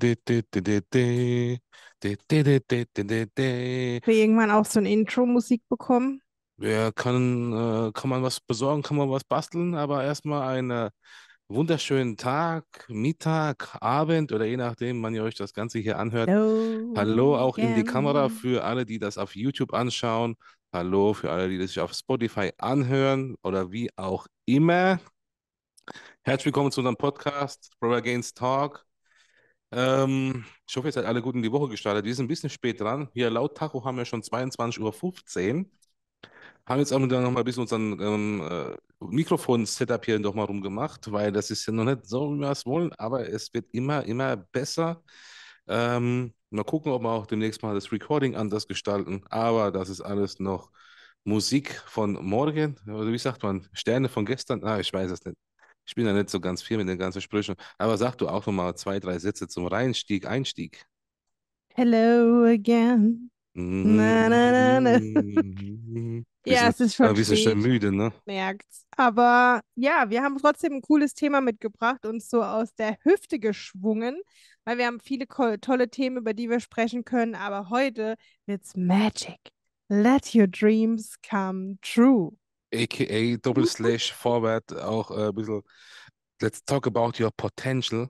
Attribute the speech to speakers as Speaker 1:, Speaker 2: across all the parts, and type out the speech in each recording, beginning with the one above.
Speaker 1: Wir irgendwann auch so ein Intro-Musik bekommen?
Speaker 2: Ja, kann, äh, kann man was besorgen, kann man was basteln, aber erstmal einen wunderschönen Tag, Mittag, Abend oder je nachdem, wann ihr euch das Ganze hier anhört. Hello, Hallo auch again. in die Kamera für alle, die das auf YouTube anschauen. Hallo für alle, die das auf Spotify anhören oder wie auch immer. Herzlich willkommen zu unserem Podcast Brother Gains Talk. Ähm, ich hoffe, ihr seid alle gut in die Woche gestartet. Wir sind ein bisschen spät dran. Hier laut Tacho haben wir schon 22.15 Uhr. Haben jetzt auch noch mal ein bisschen unseren ähm, äh, Mikrofon-Setup hier noch mal rumgemacht, weil das ist ja noch nicht so, wie wir es wollen, aber es wird immer, immer besser. Ähm, mal gucken, ob wir auch demnächst mal das Recording anders gestalten. Aber das ist alles noch Musik von morgen. Oder wie sagt man? Sterne von gestern? Ah, ich weiß es nicht. Ich bin ja nicht so ganz viel mit den ganzen Sprüchen. Aber sag du auch nochmal zwei, drei Sätze zum Reinstieg, Einstieg.
Speaker 1: Hello again.
Speaker 2: Na,
Speaker 1: na, na, na. ja, es ist schon. Aber wir müde, ne? Merkt's. Aber ja, wir haben trotzdem ein cooles Thema mitgebracht, und so aus der Hüfte geschwungen, weil wir haben viele tolle Themen, über die wir sprechen können. Aber heute wird's Magic. Let your dreams come true
Speaker 2: aka Double Slash Forward, auch äh, ein bisschen Let's talk about your potential.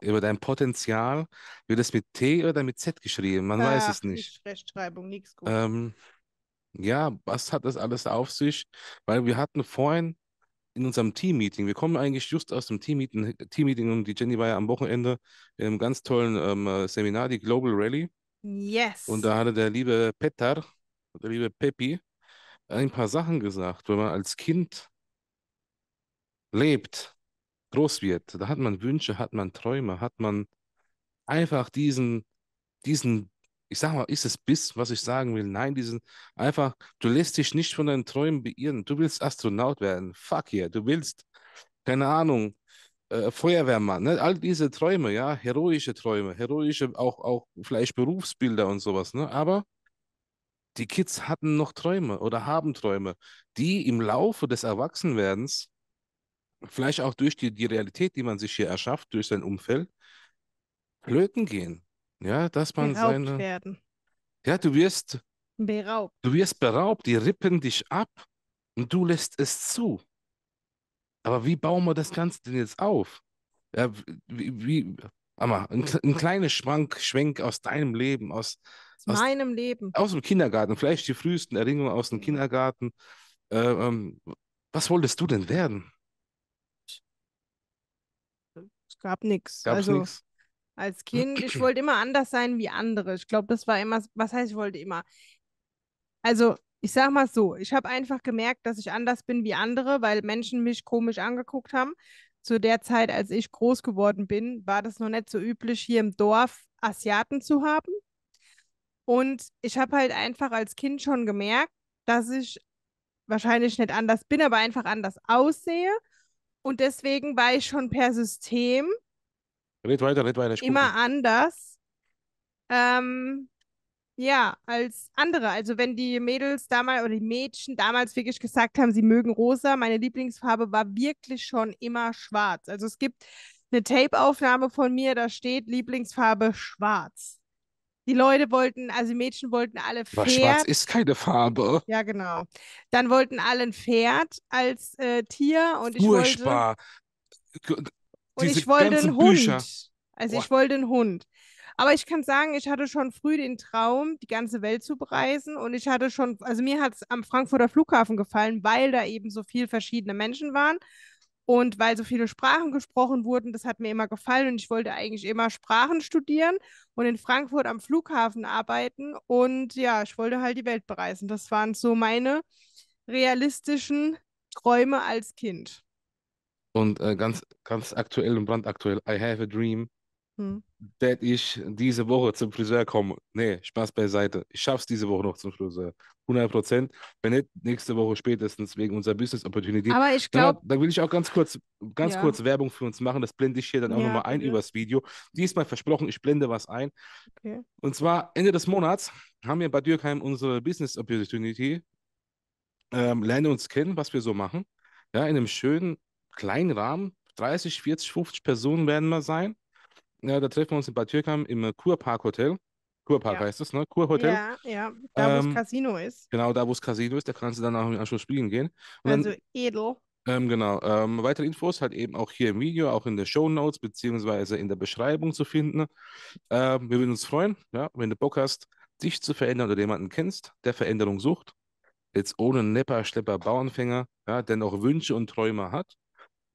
Speaker 2: Über dein Potenzial. Wird es mit T oder mit Z geschrieben? Man Ach, weiß es nicht.
Speaker 1: Rechtschreibung, nichts
Speaker 2: gut. Ähm, ja, was hat das alles auf sich? Weil wir hatten vorhin in unserem Team-Meeting, wir kommen eigentlich just aus dem Team-Meeting, und die Jenny war ja am Wochenende in einem ganz tollen ähm, äh, Seminar, die Global Rally.
Speaker 1: Yes. Und
Speaker 2: da hatte der liebe Petar, der liebe Peppi, ein paar Sachen gesagt. Wenn man als Kind lebt, groß wird, da hat man Wünsche, hat man Träume, hat man einfach diesen, diesen, ich sag mal, ist es bis, was ich sagen will? Nein, diesen, einfach, du lässt dich nicht von deinen Träumen beirren. Du willst Astronaut werden. Fuck yeah. Du willst, keine Ahnung, äh, Feuerwehrmann, ne? all diese Träume, ja, heroische Träume, heroische, auch, auch vielleicht Berufsbilder und sowas, ne? Aber die Kids hatten noch Träume oder haben Träume, die im Laufe des Erwachsenwerdens, vielleicht auch durch die, die Realität, die man sich hier erschafft, durch sein Umfeld, flöten gehen. Ja, dass man beraubt seine. Werden. Ja, du wirst. Beraubt. Du wirst beraubt, die rippen dich ab und du lässt es zu. Aber wie bauen wir das Ganze denn jetzt auf? Ja, wie, wie, aber ein, ein kleiner Schwank, Schwenk aus deinem Leben, aus, aus meinem Leben. Aus dem Kindergarten, vielleicht die frühesten Erinnerungen aus dem Kindergarten. Äh, ähm, was wolltest du denn werden?
Speaker 1: Es gab nichts. Also nix? als Kind, ich wollte immer anders sein wie andere. Ich glaube, das war immer, was heißt, ich wollte immer. Also ich sag mal so, ich habe einfach gemerkt, dass ich anders bin wie andere, weil Menschen mich komisch angeguckt haben. Zu der Zeit, als ich groß geworden bin, war das noch nicht so üblich, hier im Dorf Asiaten zu haben. Und ich habe halt einfach als Kind schon gemerkt, dass ich wahrscheinlich nicht anders bin, aber einfach anders aussehe. Und deswegen war ich schon per System
Speaker 2: red weiter, red weiter, immer
Speaker 1: anders. Ähm, ja, als andere. Also wenn die Mädels damals oder die Mädchen damals wirklich gesagt haben, sie mögen rosa, meine Lieblingsfarbe war wirklich schon immer schwarz. Also es gibt eine Tape-Aufnahme von mir, da steht Lieblingsfarbe schwarz. Die Leute wollten, also die Mädchen wollten alle Pferd. Aber schwarz
Speaker 2: ist keine Farbe.
Speaker 1: Ja, genau. Dann wollten alle ein Pferd als äh, Tier und ich Furchtbar.
Speaker 2: wollte. Und ich wollte einen Hund.
Speaker 1: Also Boah. ich wollte einen Hund. Aber ich kann sagen, ich hatte schon früh den Traum, die ganze Welt zu bereisen. Und ich hatte schon, also mir hat es am Frankfurter Flughafen gefallen, weil da eben so viele verschiedene Menschen waren. Und weil so viele Sprachen gesprochen wurden, das hat mir immer gefallen und ich wollte eigentlich immer Sprachen studieren und in Frankfurt am Flughafen arbeiten. Und ja, ich wollte halt die Welt bereisen. Das waren so meine realistischen Träume als Kind.
Speaker 2: Und äh, ganz, ganz aktuell und brandaktuell, I have a dream hm. dass ich diese Woche zum Friseur komme. Nee, Spaß beiseite. Ich schaff's diese Woche noch zum Friseur. 100 Prozent. Wenn nicht, nächste Woche spätestens wegen unserer Business Opportunity. Aber ich glaube. Da, da, will ich auch ganz kurz, ganz ja. kurz Werbung für uns machen. Das blende ich hier dann auch ja, nochmal ein ja. übers Video. Diesmal versprochen, ich blende was ein. Okay. Und zwar Ende des Monats haben wir bei Dürkheim unsere Business Opportunity. Ähm, lerne uns kennen, was wir so machen. Ja, in einem schönen kleinen Rahmen. 30, 40, 50 Personen werden wir sein. Ja, da treffen wir uns in Bad Türkheim im äh, Kurpark Hotel. Kurpark ja. heißt es, ne? Kurhotel. Ja,
Speaker 1: ja, da ähm, wo es ähm, Casino ist.
Speaker 2: Genau, da wo das Casino ist, da kannst du dann auch im Anschluss spielen gehen. Und also dann, edel. Ähm, genau. Ähm, weitere Infos halt eben auch hier im Video, auch in den Show Notes beziehungsweise in der Beschreibung zu finden. Ähm, wir würden uns freuen, ja, wenn du Bock hast, dich zu verändern oder jemanden kennst, der Veränderung sucht, jetzt ohne Nepper, Schlepper, Bauernfänger, ja, der noch Wünsche und Träume hat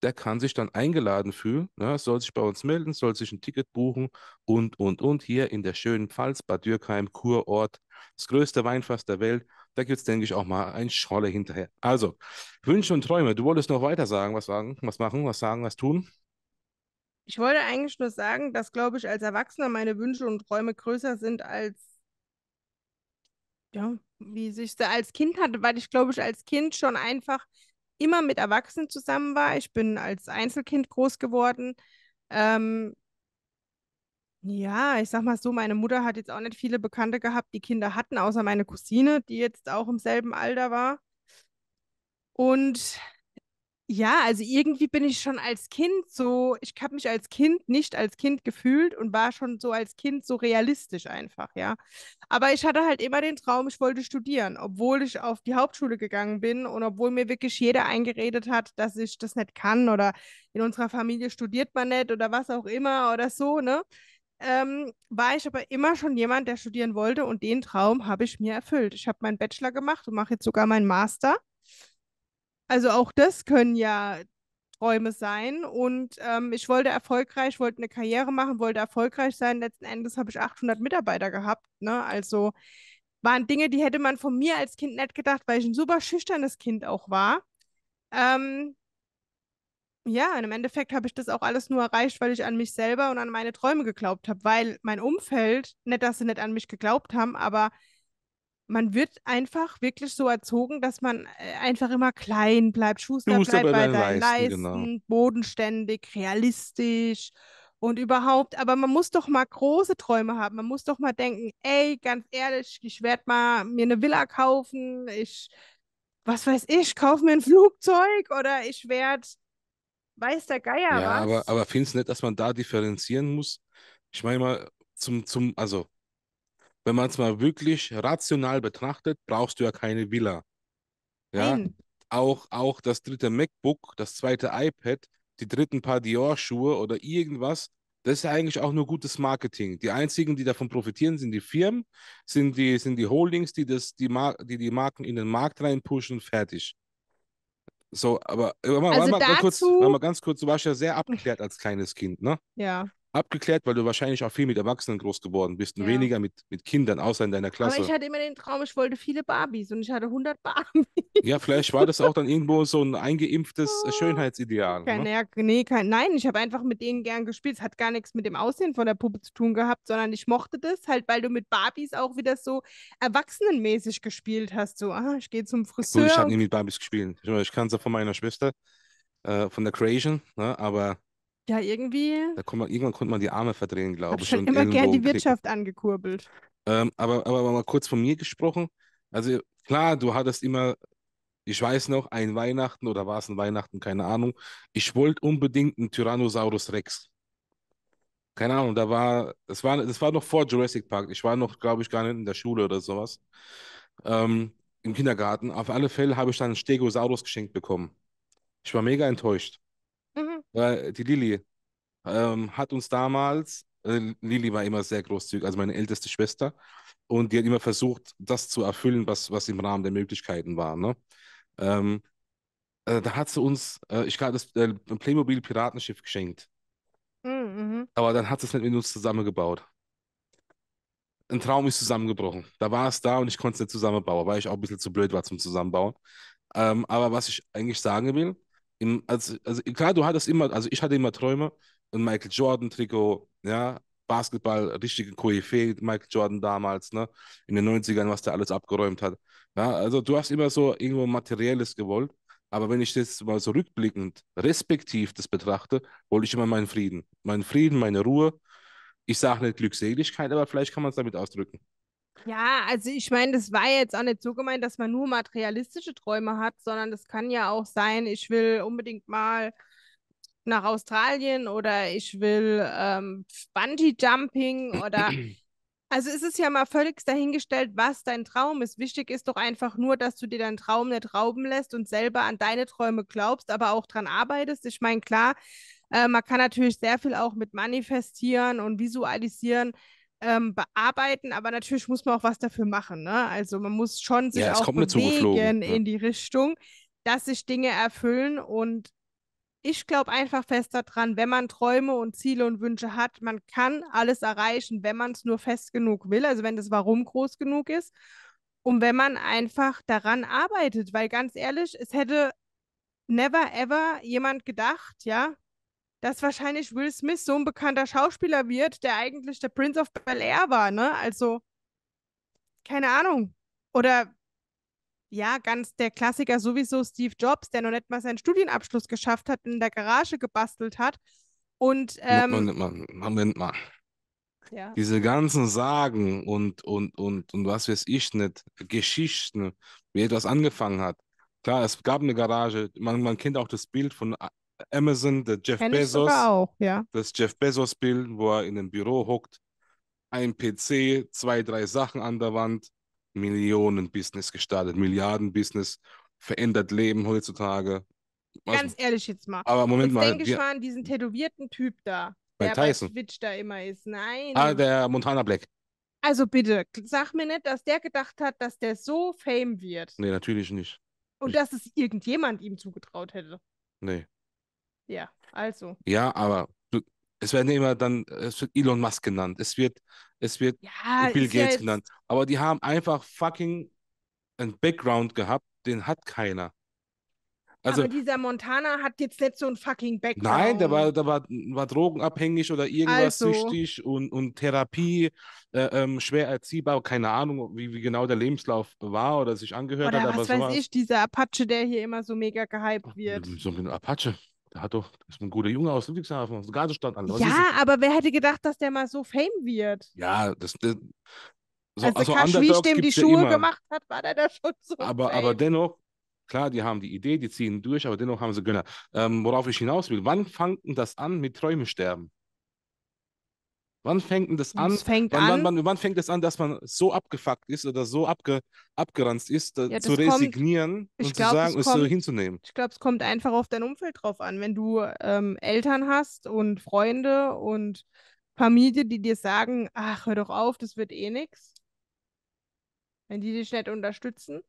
Speaker 2: der kann sich dann eingeladen fühlen, ne, soll sich bei uns melden, soll sich ein Ticket buchen und, und, und. Hier in der schönen Pfalz, Bad Dürkheim, Kurort, das größte Weinfass der Welt. Da gibt es, denke ich, auch mal ein Scholle hinterher. Also, Wünsche und Träume. Du wolltest noch weiter sagen, was sagen, was machen, was sagen, was tun?
Speaker 1: Ich wollte eigentlich nur sagen, dass, glaube ich, als Erwachsener meine Wünsche und Träume größer sind als ja, wie ich es als Kind hatte, weil ich glaube ich als Kind schon einfach immer mit Erwachsenen zusammen war. Ich bin als Einzelkind groß geworden. Ähm, ja, ich sag mal so, meine Mutter hat jetzt auch nicht viele Bekannte gehabt, die Kinder hatten, außer meine Cousine, die jetzt auch im selben Alter war. Und ja, also irgendwie bin ich schon als Kind so, ich habe mich als Kind nicht als Kind gefühlt und war schon so als Kind so realistisch einfach, ja. Aber ich hatte halt immer den Traum, ich wollte studieren, obwohl ich auf die Hauptschule gegangen bin und obwohl mir wirklich jeder eingeredet hat, dass ich das nicht kann oder in unserer Familie studiert man nicht oder was auch immer oder so, ne? Ähm, war ich aber immer schon jemand, der studieren wollte und den Traum habe ich mir erfüllt. Ich habe meinen Bachelor gemacht und mache jetzt sogar meinen Master. Also auch das können ja Träume sein. Und ähm, ich wollte erfolgreich, wollte eine Karriere machen, wollte erfolgreich sein. Letzten Endes habe ich 800 Mitarbeiter gehabt. Ne? Also waren Dinge, die hätte man von mir als Kind nicht gedacht, weil ich ein super schüchternes Kind auch war. Ähm, ja, und im Endeffekt habe ich das auch alles nur erreicht, weil ich an mich selber und an meine Träume geglaubt habe, weil mein Umfeld, nicht, dass sie nicht an mich geglaubt haben, aber man wird einfach wirklich so erzogen, dass man äh, einfach immer klein bleibt, Schuster, bleibt bei deinen Leisten, Leisten genau. bodenständig, realistisch und überhaupt. Aber man muss doch mal große Träume haben. Man muss doch mal denken, ey, ganz ehrlich, ich werde mal mir eine Villa kaufen, ich, was weiß ich, kaufe mir ein Flugzeug oder ich werde, weiß der Geier ja, was.
Speaker 2: Aber, aber findest du nicht, dass man da differenzieren muss? Ich meine mal, zum, zum, also wenn man es mal wirklich rational betrachtet, brauchst du ja keine Villa. Ja. Nein. Auch, auch das dritte MacBook, das zweite iPad, die dritten paar Dior-Schuhe oder irgendwas, das ist ja eigentlich auch nur gutes Marketing. Die einzigen, die davon profitieren, sind die Firmen, sind die, sind die Holdings, die, das, die, Mar die die Marken in den Markt reinpushen, fertig. So, aber äh, also mal, dazu... mal, kurz, mal ganz kurz, du warst ja sehr abgeklärt als kleines Kind, ne? Ja abgeklärt, weil du wahrscheinlich auch viel mit Erwachsenen groß geworden bist und ja. weniger mit, mit Kindern, außer in deiner Klasse. Aber ich hatte
Speaker 1: immer den Traum, ich wollte viele Barbies und ich hatte 100 Barbies.
Speaker 2: Ja, vielleicht war das auch dann irgendwo so ein eingeimpftes oh. Schönheitsideal. Keine, ne?
Speaker 1: nee, kein, nein, ich habe einfach mit denen gern gespielt. Es hat gar nichts mit dem Aussehen von der Puppe zu tun gehabt, sondern ich mochte das halt, weil du mit Barbies auch wieder so erwachsenenmäßig gespielt hast. So, ah, ich gehe zum Friseur. So, ich habe nie
Speaker 2: mit Barbies gespielt. Ich, kann kannte es von meiner Schwester, äh, von der Creation, ne? aber
Speaker 1: ja, irgendwie.
Speaker 2: Da konnte man, irgendwann konnte man die Arme verdrehen, glaube ich. Ich habe halt immer gern die Wirtschaft
Speaker 1: angekurbelt.
Speaker 2: Ähm, aber, aber, aber mal kurz von mir gesprochen. Also klar, du hattest immer, ich weiß noch, ein Weihnachten oder war es ein Weihnachten, keine Ahnung. Ich wollte unbedingt einen Tyrannosaurus Rex. Keine Ahnung, da war, es war, das war noch vor Jurassic Park. Ich war noch, glaube ich, gar nicht in der Schule oder sowas. Ähm, Im Kindergarten. Auf alle Fälle habe ich dann einen Stegosaurus geschenkt bekommen. Ich war mega enttäuscht äh, die Lilly ähm, hat uns damals, äh, Lilly war immer sehr großzügig, also meine älteste Schwester, und die hat immer versucht, das zu erfüllen, was, was im Rahmen der Möglichkeiten war. Ne? Ähm, äh, da hat sie uns, äh, ich glaube, das äh, Playmobil Piratenschiff geschenkt. Hm, mhm. Aber dann hat sie es nicht mit uns zusammengebaut ein Traum ist zusammengebrochen. Da war es da und ich konnte es nicht zusammenbauen, weil ich auch ein bisschen zu blöd war zum Zusammenbauen. Ähm, aber was ich eigentlich sagen will, im, also, also klar, du hattest immer, also ich hatte immer Träume, ein Michael Jordan-Trikot, ja, Basketball, richtige Koryphäe, Michael Jordan damals, ne, in den 90ern, was der alles abgeräumt hat. Ja, also du hast immer so irgendwo Materielles gewollt, aber wenn ich das mal so rückblickend, respektiv das betrachte, wollte ich immer meinen Frieden. Meinen Frieden, meine Ruhe. Ich sage nicht Glückseligkeit, aber vielleicht kann man es damit ausdrücken.
Speaker 1: Ja, also ich meine, das war jetzt auch nicht so gemeint, dass man nur materialistische Träume hat, sondern das kann ja auch sein, ich will unbedingt mal nach Australien oder ich will ähm, Bungee Jumping oder also ist es ja mal völlig dahingestellt, was dein Traum ist. Wichtig ist doch einfach nur, dass du dir deinen Traum nicht rauben lässt und selber an deine Träume glaubst, aber auch dran arbeitest. Ich meine, klar, äh, man kann natürlich sehr viel auch mit manifestieren und visualisieren ähm, bearbeiten, aber natürlich muss man auch was dafür machen. Ne? Also man muss schon sich ja, auch bewegen in die Richtung, dass sich Dinge erfüllen und ich glaube einfach fest daran, wenn man Träume und Ziele und Wünsche hat, man kann alles erreichen, wenn man es nur fest genug will, also wenn das Warum groß genug ist und wenn man einfach daran arbeitet, weil ganz ehrlich, es hätte never ever jemand gedacht, ja, dass wahrscheinlich Will Smith so ein bekannter Schauspieler wird, der eigentlich der Prince of Bel Air war, ne? Also, keine Ahnung. Oder ja, ganz der Klassiker sowieso Steve Jobs, der noch nicht mal seinen Studienabschluss geschafft hat, in der Garage gebastelt hat. Und ähm, Moment
Speaker 2: mal, Moment mal. Ja. Diese ganzen Sagen und, und, und, und was weiß ich nicht, Geschichten, wie etwas angefangen hat. Klar, es gab eine Garage, man, man kennt auch das Bild von Amazon, der Jeff Kenn Bezos, auch, ja. das Jeff Bezos-Bild, wo er in einem Büro hockt, ein PC, zwei, drei Sachen an der Wand, Millionen-Business gestartet, Milliarden-Business, verändert Leben heutzutage. Also Ganz
Speaker 1: ehrlich jetzt mal. Aber Moment jetzt mal. denke ich mal an diesen tätowierten Typ da, der Tyson. bei Twitch da immer ist. Nein. Ah,
Speaker 2: der Montana Black.
Speaker 1: Also bitte, sag mir nicht, dass der gedacht hat, dass der so fame wird.
Speaker 2: Nee, natürlich nicht.
Speaker 1: Und ich... dass es irgendjemand ihm zugetraut hätte. Nee. Ja, also.
Speaker 2: Ja, aber du, es werden immer dann, es wird Elon Musk genannt, es wird, es wird
Speaker 1: ja, Bill Gates ja genannt.
Speaker 2: Aber die haben einfach fucking einen Background gehabt, den hat keiner. Also, aber
Speaker 1: dieser Montana hat jetzt nicht so einen fucking Background. Nein,
Speaker 2: der war, der war, war drogenabhängig oder irgendwas also. süchtig und, und Therapie, äh, ähm, schwer erziehbar, keine Ahnung, wie, wie genau der Lebenslauf war oder sich angehört oder hat. Was aber weiß ich,
Speaker 1: dieser Apache, der hier immer so mega gehypt wird.
Speaker 2: So ein Apache. Da hat doch, ist ein guter Junge aus Ludwigshafen, aus dem Gasestand an. Was ja,
Speaker 1: aber wer hätte gedacht, dass der mal so fame wird?
Speaker 2: Ja, das. das so, also, also Kaschwisch, dem die Schuhe immer. gemacht
Speaker 1: hat, war der da schon so.
Speaker 2: Aber, fame. aber dennoch, klar, die haben die Idee, die ziehen durch, aber dennoch haben sie Gönner. Ähm, worauf ich hinaus will, wann fangen das an mit Träume sterben? Wann fängt denn das an? Es fängt wann, an wann, wann, wann, fängt das an, dass man so abgefuckt ist oder so abge, abgeranzt ist, äh, ja, zu resignieren kommt, und glaub, zu sagen, es, kommt, es so hinzunehmen? Ich
Speaker 1: glaube, es kommt einfach auf dein Umfeld drauf an. Wenn du ähm, Eltern hast und Freunde und Familie, die dir sagen, ach, hör doch auf, das wird eh nichts. Wenn die dich nicht unterstützen,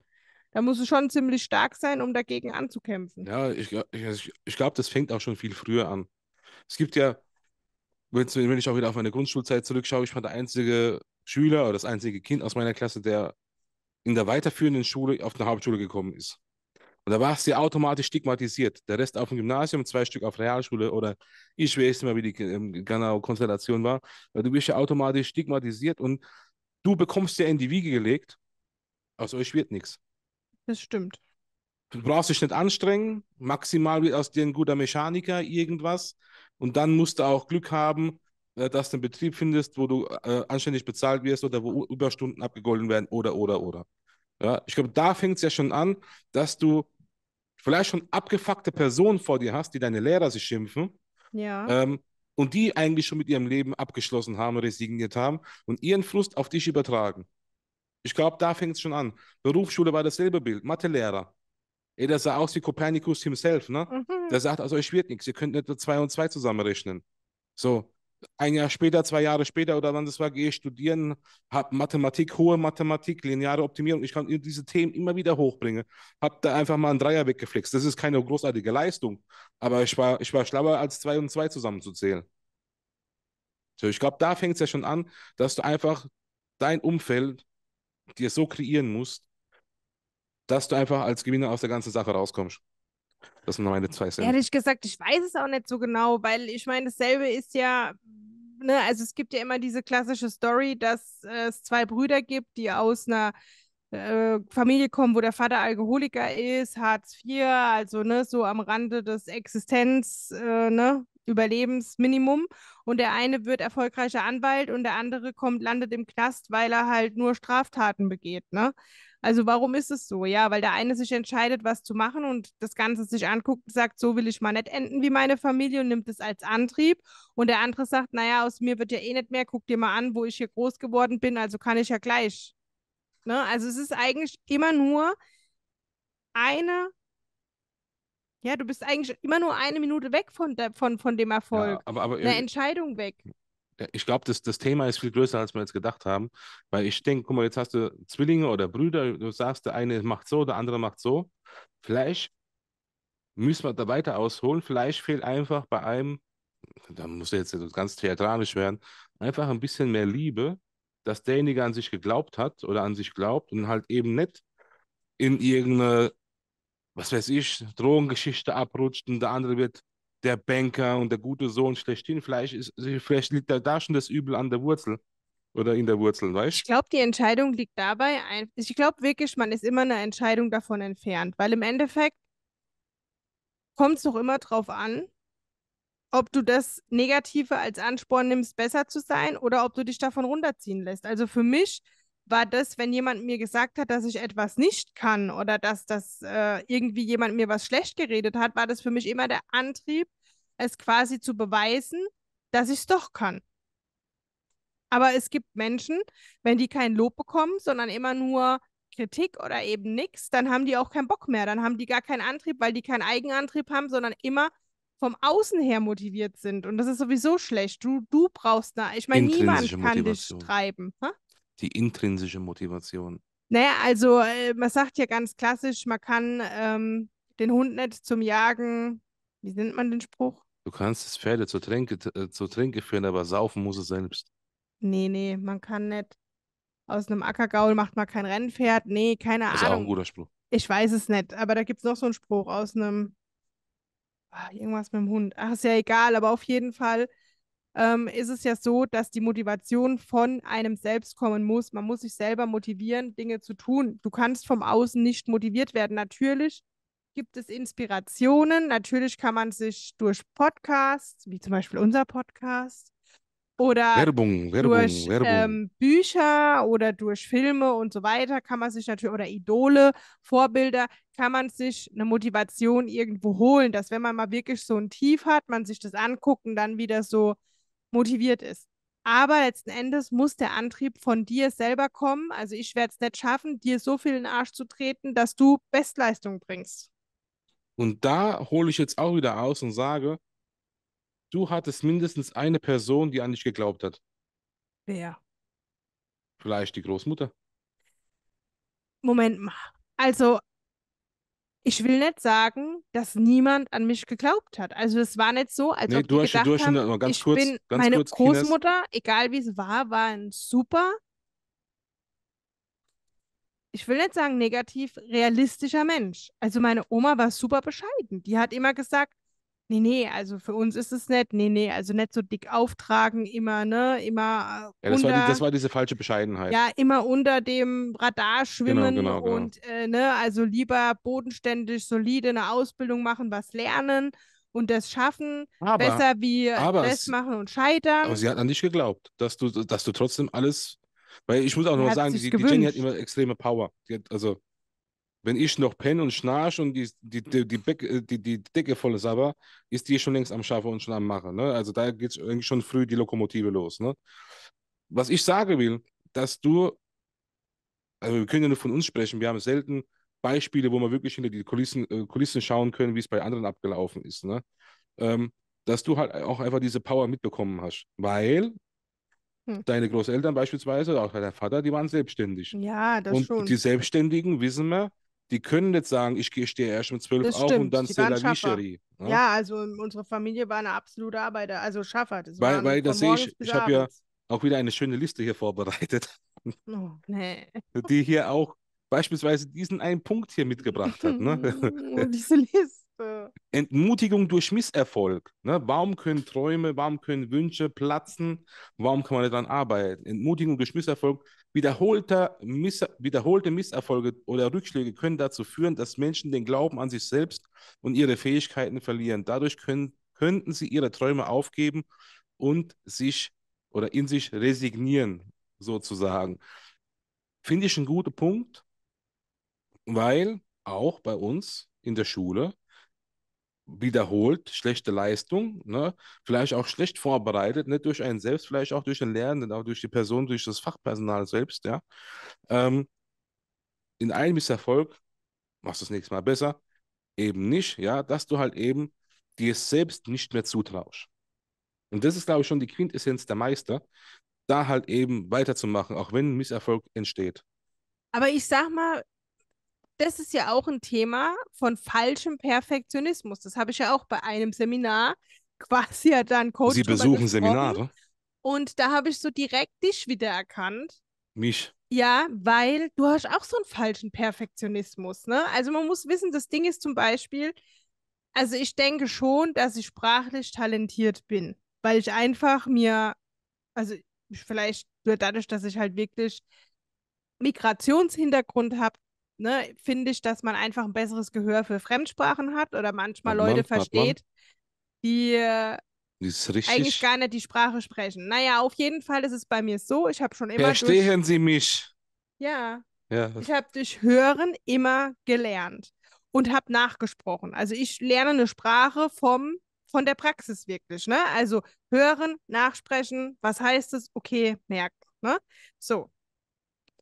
Speaker 1: dann musst du schon ziemlich stark sein, um dagegen anzukämpfen.
Speaker 2: Ja, ich, also ich, ich glaube, das fängt auch schon viel früher an. Es gibt ja wenn ich auch wieder auf meine Grundschulzeit zurückschaue, ich war der einzige Schüler oder das einzige Kind aus meiner Klasse, der in der weiterführenden Schule auf eine Hauptschule gekommen ist. Und da war es ja automatisch stigmatisiert. Der Rest auf dem Gymnasium, zwei Stück auf Realschule oder ich weiß nicht mehr, wie die ähm, genaue Konstellation war. Weil Du bist ja automatisch stigmatisiert und du bekommst ja in die Wiege gelegt, aus euch wird nichts. Das stimmt. Du brauchst dich nicht anstrengen. Maximal wird aus dir ein guter Mechaniker, irgendwas. Und dann musst du auch Glück haben, äh, dass du einen Betrieb findest, wo du äh, anständig bezahlt wirst oder wo Überstunden abgegolten werden oder, oder, oder. Ja, ich glaube, da fängt es ja schon an, dass du vielleicht schon abgefuckte Personen vor dir hast, die deine Lehrer sich schimpfen. Ja. Ähm, und die eigentlich schon mit ihrem Leben abgeschlossen haben, resigniert haben und ihren Frust auf dich übertragen. Ich glaube, da fängt es schon an. Berufsschule war dasselbe Bild. Mathelehrer. Ey, das sah aus wie Copernicus himself, ne? Mhm. Der sagt, also euch wird nichts, ihr könnt nicht nur zwei und zwei zusammenrechnen. So, ein Jahr später, zwei Jahre später oder wann das war, gehe ich studieren, habe Mathematik, hohe Mathematik, lineare Optimierung. Ich kann diese Themen immer wieder hochbringen. Habe da einfach mal einen Dreier weggeflext. Das ist keine großartige Leistung, aber ich war, ich war schlauer als zwei und zwei zusammenzuzählen. So, ich glaube, da fängt es ja schon an, dass du einfach dein Umfeld dir so kreieren musst, dass du einfach als Gewinner aus der ganzen Sache rauskommst. Das sind meine zwei Cent. Ehrlich
Speaker 1: gesagt, ich weiß es auch nicht so genau, weil ich meine, dasselbe ist ja, ne, also es gibt ja immer diese klassische Story, dass äh, es zwei Brüder gibt, die aus einer äh, Familie kommen, wo der Vater Alkoholiker ist, Hartz IV, also ne, so am Rande des Existenz, äh, ne, Überlebensminimum und der eine wird erfolgreicher Anwalt und der andere kommt, landet im Knast, weil er halt nur Straftaten begeht, ne? Also warum ist es so? Ja, weil der eine sich entscheidet, was zu machen und das Ganze sich anguckt und sagt, so will ich mal nicht enden wie meine Familie und nimmt es als Antrieb. Und der andere sagt, naja, aus mir wird ja eh nicht mehr, guck dir mal an, wo ich hier groß geworden bin, also kann ich ja gleich. Ne? Also es ist eigentlich immer nur eine ja, du bist eigentlich immer nur eine Minute weg von, der, von, von dem Erfolg. Ja, aber, aber eine Entscheidung weg.
Speaker 2: Ich glaube, das, das Thema ist viel größer, als wir jetzt gedacht haben. Weil ich denke, guck mal, jetzt hast du Zwillinge oder Brüder, du sagst, der eine macht so, der andere macht so. Vielleicht müssen wir da weiter ausholen. Vielleicht fehlt einfach bei einem, da muss jetzt ganz theatralisch werden, einfach ein bisschen mehr Liebe, dass derjenige an sich geglaubt hat oder an sich glaubt und halt eben nicht in irgendeine was weiß ich, Drogengeschichte abrutscht und der andere wird der Banker und der gute Sohn schlechthin. Vielleicht, ist, vielleicht liegt da, schon das Übel an der Wurzel oder in der Wurzel, weißt du? Ich
Speaker 1: glaube, die Entscheidung liegt dabei. Ein, ich glaube wirklich, man ist immer eine Entscheidung davon entfernt, weil im Endeffekt kommt es doch immer drauf an, ob du das Negative als Ansporn nimmst, besser zu sein oder ob du dich davon runterziehen lässt. Also für mich war das, wenn jemand mir gesagt hat, dass ich etwas nicht kann oder dass das äh, irgendwie jemand mir was schlecht geredet hat, war das für mich immer der Antrieb, es quasi zu beweisen, dass ich es doch kann. Aber es gibt Menschen, wenn die kein Lob bekommen, sondern immer nur Kritik oder eben nichts, dann haben die auch keinen Bock mehr. Dann haben die gar keinen Antrieb, weil die keinen Eigenantrieb haben, sondern immer vom Außen her motiviert sind. Und das ist sowieso schlecht. Du, du brauchst da, ich meine, niemand kann Motivation. dich treiben. Ha?
Speaker 2: die intrinsische Motivation?
Speaker 1: Naja, also äh, man sagt ja ganz klassisch, man kann ähm, den Hund nicht zum Jagen, wie nennt man den Spruch?
Speaker 2: Du kannst das Pferde zur Tränke, äh, zur Tränke führen, aber saufen muss es selbst.
Speaker 1: Nee, nee, man kann nicht. Aus einem Ackergaul macht man kein Rennpferd. Nee, keine Ahnung. Ist auch ein guter Spruch. Ich weiß es nicht, aber da gibt es noch so einen Spruch aus einem. Ach, irgendwas mit dem Hund. Ach, ist ja egal, aber auf jeden Fall ähm, ist es ja so, dass die Motivation von einem selbst kommen muss. Man muss sich selber motivieren, Dinge zu tun. Du kannst vom Außen nicht motiviert werden. Natürlich gibt es Inspirationen. Natürlich kann man sich durch Podcasts, wie zum Beispiel unser Podcast, oder Werbung,
Speaker 2: Werbung, durch Werbung. Ähm,
Speaker 1: Bücher oder durch Filme und so weiter kann man sich natürlich, oder Idole, Vorbilder, kann man sich eine Motivation irgendwo holen, dass wenn man mal wirklich so ein Tief hat, man sich das anguckt und dann wieder so motiviert ist. Aber letzten Endes muss der Antrieb von dir selber kommen. Also ich werde es nicht schaffen, dir so viel in den Arsch zu treten, dass du Bestleistung bringst.
Speaker 2: Und da hole ich jetzt auch wieder aus und sage, du hattest mindestens eine Person, die an dich geglaubt hat. Wer? Vielleicht die Großmutter.
Speaker 1: Moment mal. Also ich will nicht sagen, dass niemand an mich geglaubt hat. Also es war nicht so, als nee, ob du hast, gedacht du hast haben, ganz ich kurz, bin ganz meine kurz, Großmutter, Chines. egal wie es war, war ein super, ich will nicht sagen negativ, realistischer Mensch. Also meine Oma war super bescheiden. Die hat immer gesagt, Nee, nee, also für uns ist es nett. Nee, nee, also nicht so dick auftragen, immer, ne, immer. Äh, ja, das, unter, war, die, das war
Speaker 2: diese falsche Bescheidenheit. Ja,
Speaker 1: immer unter dem Radar genau, schwimmen genau, genau, genau. und, äh, ne, also lieber bodenständig, solide eine Ausbildung machen, was lernen und das schaffen, aber, besser wie das machen und scheitern. Aber sie hat
Speaker 2: an dich geglaubt, dass du, dass du trotzdem alles, weil ich muss auch noch sagen, die, die Jenny hat immer extreme Power. Die Hat, also wenn ich noch penne und schnarch und die, die, die, die, Beck, äh, die, die Decke voll ist aber, ist die schon längst am Schaffen und schon am Machen. Ne? Also da geht eigentlich schon früh die Lokomotive los. Ne? Was ich sagen will, dass du, also wir können ja nur von uns sprechen, wir haben selten Beispiele, wo man wirklich hinter die Kulissen, äh, Kulissen schauen können, wie es bei anderen abgelaufen ist. Ne? Ähm, dass du halt auch einfach diese Power mitbekommen hast. Weil hm. deine Großeltern beispielsweise, auch dein Vater, die waren selbstständig.
Speaker 1: Ja, das Und schon. Die
Speaker 2: Selbstständigen, wissen wir, die können nicht sagen, ich stehe erst um 12 das auf und dann Selamischeri. Ja? Ne? ja,
Speaker 1: also unsere Familie war eine absolute Arbeiter, also Schaffer. Das weil, weil das sehe ich, ich habe ja
Speaker 2: auch wieder eine schöne Liste hier vorbereitet.
Speaker 1: Oh, nee.
Speaker 2: Die hier auch beispielsweise diesen einen Punkt hier mitgebracht hat. Ne? Oh, diese Liste. Entmutigung durch Misserfolg. Ne? Warum können Träume, warum können Wünsche platzen? Warum kann man nicht daran arbeiten? Entmutigung durch Misserfolg. Wiederholte, Miss wiederholte Misserfolge oder Rückschläge können dazu führen, dass Menschen den Glauben an sich selbst und ihre Fähigkeiten verlieren. Dadurch können, könnten sie ihre Träume aufgeben und sich oder in sich resignieren, sozusagen. Finde ich einen guten Punkt, weil auch bei uns in der Schule wiederholt schlechte Leistung, ne? vielleicht auch schlecht vorbereitet, nicht durch einen selbst, vielleicht auch durch den Lernenden, auch durch die Person, durch das Fachpersonal selbst, ja. Ähm, in einem Misserfolg machst du das nächste Mal besser, eben nicht, ja, dass du halt eben dir selbst nicht mehr zutraust. Und das ist, glaube ich, schon die Quintessenz der Meister, da halt eben weiterzumachen, auch wenn ein Misserfolg entsteht.
Speaker 1: Aber ich sag mal, das ist ja auch ein Thema von falschem Perfektionismus. Das habe ich ja auch bei einem Seminar quasi ja dann Coach. Sie besuchen Seminare. Und da habe ich so direkt dich wiedererkannt. Mich. Ja, weil du hast auch so einen falschen Perfektionismus. Ne? Also man muss wissen, das Ding ist zum Beispiel, also ich denke schon, dass ich sprachlich talentiert bin, weil ich einfach mir, also vielleicht nur dadurch, dass ich halt wirklich Migrationshintergrund habe, ne, finde ich, dass man einfach ein besseres Gehör für Fremdsprachen hat oder manchmal Mann, Leute versteht, Mann. die äh,
Speaker 2: eigentlich gar
Speaker 1: nicht die Sprache sprechen. Naja, auf jeden Fall ist es bei mir so, ich habe schon immer. Verstehen durch...
Speaker 2: Sie mich? Ja. ja. Ich
Speaker 1: habe durch Hören immer gelernt und habe nachgesprochen. Also ich lerne eine Sprache vom, von der Praxis wirklich. Ne? Also hören, nachsprechen, was heißt es? Okay, merken. Ne? So.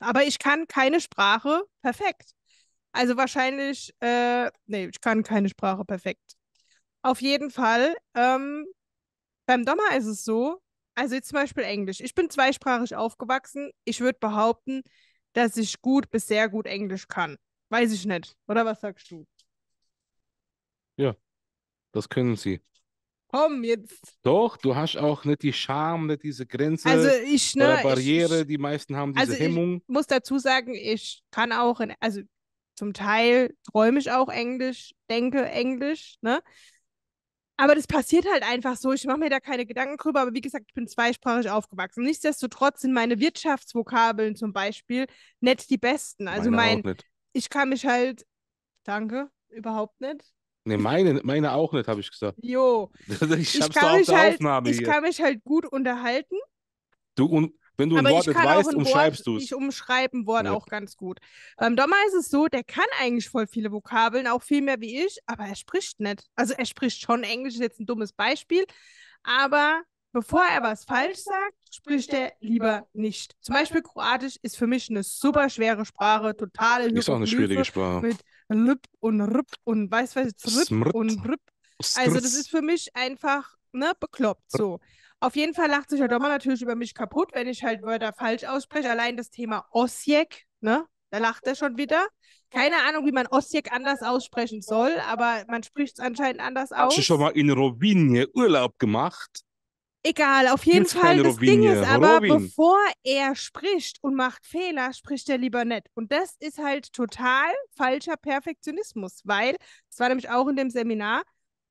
Speaker 1: Aber ich kann keine Sprache perfekt. Also wahrscheinlich, äh, nee, ich kann keine Sprache perfekt. Auf jeden Fall, ähm, beim Dommer ist es so, also jetzt zum Beispiel Englisch. Ich bin zweisprachig aufgewachsen. Ich würde behaupten, dass ich gut bis sehr gut Englisch kann. Weiß ich nicht. Oder was sagst du?
Speaker 2: Ja, das können sie
Speaker 1: komm jetzt.
Speaker 2: Doch, du hast auch nicht die Scham, nicht diese Grenze also ich, ne, oder Barriere. Ich, ich, die meisten haben diese also Hemmung. Ich
Speaker 1: muss dazu sagen, ich kann auch, in, also zum Teil träume ich auch Englisch, denke Englisch, ne? Aber das passiert halt einfach so. Ich mache mir da keine Gedanken drüber. Aber wie gesagt, ich bin zweisprachig aufgewachsen. Nichtsdestotrotz sind meine Wirtschaftsvokabeln zum Beispiel nicht die besten. Also meine mein, ich kann mich halt, danke, überhaupt nicht.
Speaker 2: Nee, meine, meine auch nicht, habe ich gesagt.
Speaker 1: Jo. Ich, ich, kann mich halt, ich kann mich halt gut unterhalten.
Speaker 2: Du, und wenn du ein Wort nicht weißt, umschreibst du es. Ich
Speaker 1: umschreibe ein Wort ja. auch ganz gut. Beim ähm, Dommer ist es so, der kann eigentlich voll viele Vokabeln, auch viel mehr wie ich, aber er spricht nicht. Also er spricht schon Englisch, ist jetzt ein dummes Beispiel, aber bevor er was falsch sagt, spricht er lieber nicht. Zum Beispiel Kroatisch ist für mich eine super schwere Sprache, total. Hieroglyphe. Ist auch eine schwierige Sprache. Mit lüpp und rüpp und weiß weiß Rüb und rüpp. Also das ist für mich einfach ne, bekloppt so. Auf jeden Fall lacht sich Herr halt Dommer natürlich über mich kaputt, wenn ich halt Wörter falsch ausspreche. Allein das Thema Osjek, ne? Da lacht er schon wieder. Keine Ahnung, wie man Osjek anders aussprechen soll, aber man spricht es anscheinend anders aus. Hast du schon
Speaker 2: mal in Rovinje Urlaub gemacht?
Speaker 1: Egal, auf jeden Gibt's Fall. Das Ding ist aber, Robin. bevor er spricht und macht Fehler, spricht er lieber nett. Und das ist halt total falscher Perfektionismus, weil, das war nämlich auch in dem Seminar,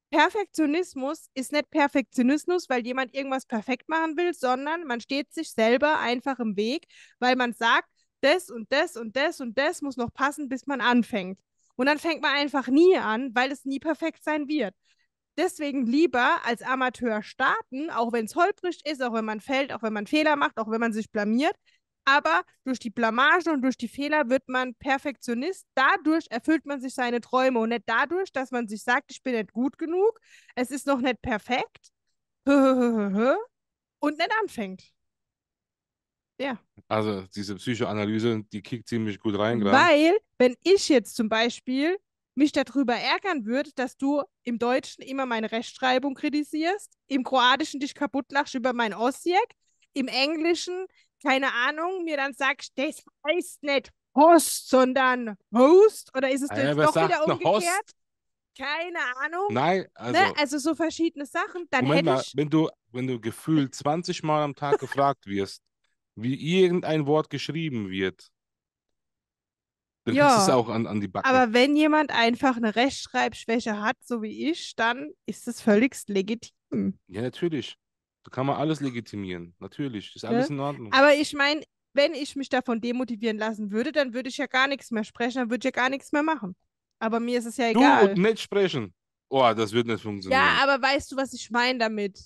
Speaker 1: Perfektionismus ist nicht Perfektionismus, weil jemand irgendwas perfekt machen will, sondern man steht sich selber einfach im Weg, weil man sagt, das und das und das und das muss noch passen, bis man anfängt. Und dann fängt man einfach nie an, weil es nie perfekt sein wird. Deswegen lieber als Amateur starten, auch wenn es holprig ist, auch wenn man fällt, auch wenn man Fehler macht, auch wenn man sich blamiert. Aber durch die Blamage und durch die Fehler wird man Perfektionist. Dadurch erfüllt man sich seine Träume und nicht dadurch, dass man sich sagt, ich bin nicht gut genug, es ist noch nicht perfekt und nicht anfängt. Ja.
Speaker 2: Also diese Psychoanalyse, die kickt ziemlich gut rein gerade. Weil,
Speaker 1: wenn ich jetzt zum Beispiel mich darüber ärgern würde, dass du im Deutschen immer meine Rechtschreibung kritisierst, im Kroatischen dich kaputt lachst über mein Osijek, im Englischen, keine Ahnung, mir dann sagst, das heißt nicht Host, sondern Host? Oder ist es denn ja, äh, doch wieder umgekehrt? Keine Ahnung. Nein, ne, also, ne? also so verschiedene Sachen. Dann Moment hätte mal,
Speaker 2: wenn du, wenn du gefühlt 20 Mal am Tag gefragt wirst, wie irgendein Wort geschrieben wird,
Speaker 1: dann ja, kriegst es auch an, an die Backe. Aber wenn jemand einfach eine Rechtschreibschwäche hat, so wie ich, dann ist das völligst legitim.
Speaker 2: Ja, natürlich. Da kann man alles legitimieren. Natürlich. Ist ne? alles ja? in Ordnung. Aber
Speaker 1: ich meine, wenn ich mich davon demotivieren lassen würde, dann würde ich ja gar nichts mehr sprechen, dann würde ich ja gar nichts mehr machen. Aber mir ist es ja egal. Du und nicht
Speaker 2: sprechen. Oh, das wird nicht funktionieren. Ja,
Speaker 1: aber weißt du, was ich meine damit?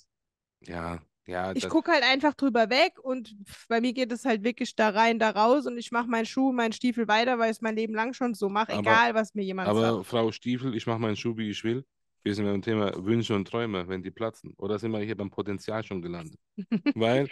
Speaker 2: Ja. Ja, ich gucke
Speaker 1: halt einfach drüber weg und bei mir geht es halt wirklich da rein, da raus und ich mache meinen Schuh, meinen Stiefel weiter, weil ich es mein Leben lang schon so mache, egal was mir jemand aber sagt. Aber
Speaker 2: Frau Stiefel, ich mache meinen Schuh, wie ich will. Wir sind beim Thema Wünsche und Träume, wenn die platzen. Oder sind wir hier beim Potenzial schon gelandet? weil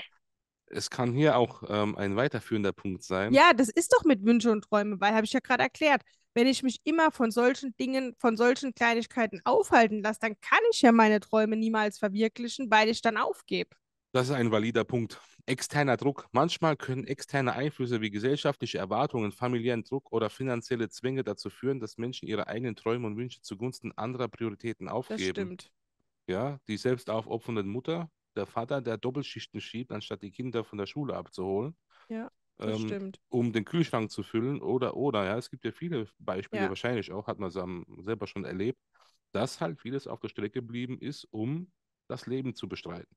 Speaker 2: es kann hier auch ähm, ein weiterführender Punkt sein. Ja,
Speaker 1: das ist doch mit Wünsche und Träume, weil habe ich ja gerade erklärt. Wenn ich mich immer von solchen Dingen, von solchen Kleinigkeiten aufhalten lasse, dann kann ich ja meine Träume niemals verwirklichen, weil ich dann aufgebe.
Speaker 2: Das ist ein valider Punkt. Externer Druck. Manchmal können externe Einflüsse wie gesellschaftliche Erwartungen, familiären Druck oder finanzielle Zwänge dazu führen, dass Menschen ihre eigenen Träume und Wünsche zugunsten anderer Prioritäten aufgeben. Das stimmt. Ja, die selbst aufopfernden Mutter der Vater, der Doppelschichten schiebt, anstatt die Kinder von der Schule abzuholen.
Speaker 1: Ja. Ähm,
Speaker 2: um den Kühlschrank zu füllen oder oder ja, es gibt ja viele Beispiele, ja. wahrscheinlich auch, hat man selber schon erlebt, dass halt vieles auf der Strecke geblieben ist, um das Leben zu bestreiten.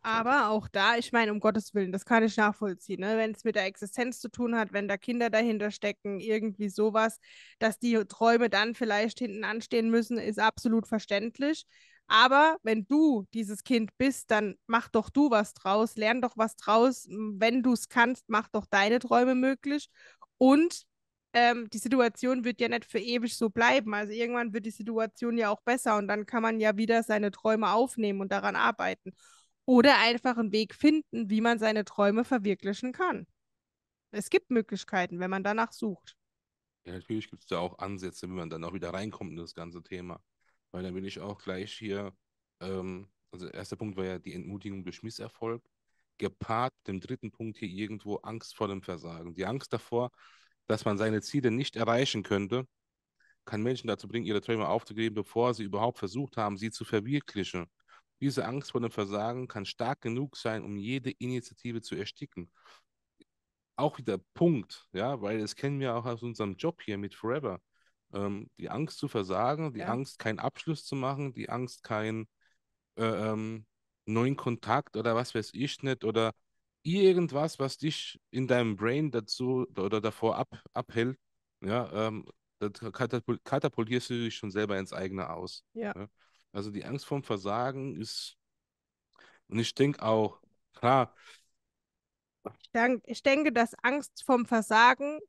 Speaker 1: Aber auch da, ich meine, um Gottes Willen, das kann ich nachvollziehen, ne? wenn es mit der Existenz zu tun hat, wenn da Kinder dahinter stecken, irgendwie sowas, dass die Träume dann vielleicht hinten anstehen müssen, ist absolut verständlich. Aber wenn du dieses Kind bist, dann mach doch du was draus, lern doch was draus. Wenn du es kannst, mach doch deine Träume möglich. Und ähm, die Situation wird ja nicht für ewig so bleiben. Also irgendwann wird die Situation ja auch besser und dann kann man ja wieder seine Träume aufnehmen und daran arbeiten. Oder einfach einen Weg finden, wie man seine Träume verwirklichen kann. Es gibt Möglichkeiten, wenn man danach sucht.
Speaker 2: Ja, natürlich gibt es da auch Ansätze, wie man dann auch wieder reinkommt in das ganze Thema weil dann will ich auch gleich hier, ähm, also erster Punkt war ja die Entmutigung durch Misserfolg, gepaart mit dem dritten Punkt hier irgendwo Angst vor dem Versagen. Die Angst davor, dass man seine Ziele nicht erreichen könnte, kann Menschen dazu bringen, ihre Träume aufzugeben, bevor sie überhaupt versucht haben, sie zu verwirklichen. Diese Angst vor dem Versagen kann stark genug sein, um jede Initiative zu ersticken. Auch wieder Punkt, ja, weil das kennen wir auch aus unserem Job hier mit Forever. Ähm, die Angst zu versagen, die ja. Angst, keinen Abschluss zu machen, die Angst, keinen äh, ähm, neuen Kontakt oder was weiß ich nicht oder irgendwas, was dich in deinem Brain dazu oder davor ab, abhält, ja, ähm, das katapultierst du dich schon selber ins eigene aus. Ja. ja. Ne? Also die Angst vorm Versagen ist, und ich denke auch, klar.
Speaker 1: ich denke, dass Angst vorm Versagen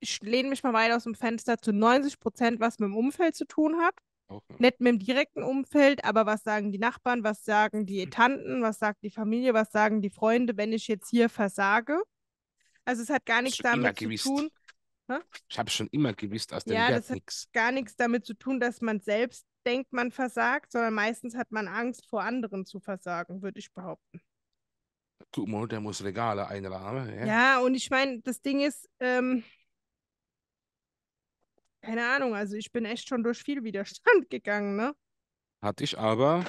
Speaker 1: ich lehne mich mal weit aus dem Fenster, zu 90 Prozent was mit dem Umfeld zu tun hat. Okay. Nicht mit dem direkten Umfeld, aber was sagen die Nachbarn, was sagen die hm. Tanten, was sagt die Familie, was sagen die Freunde, wenn ich jetzt hier versage. Also es hat gar nichts damit zu gewusst. tun. Hm?
Speaker 2: Ich habe schon immer gewusst, aus dem Ja, Wert das hat nix.
Speaker 1: gar nichts damit zu tun, dass man selbst denkt, man versagt, sondern meistens hat man Angst, vor anderen zu versagen, würde ich behaupten.
Speaker 2: Guck mal, der muss Regale einrahmen. Ja,
Speaker 1: ja und ich meine, das Ding ist, ähm, keine Ahnung, also ich bin echt schon durch viel Widerstand gegangen, ne?
Speaker 2: Hat dich aber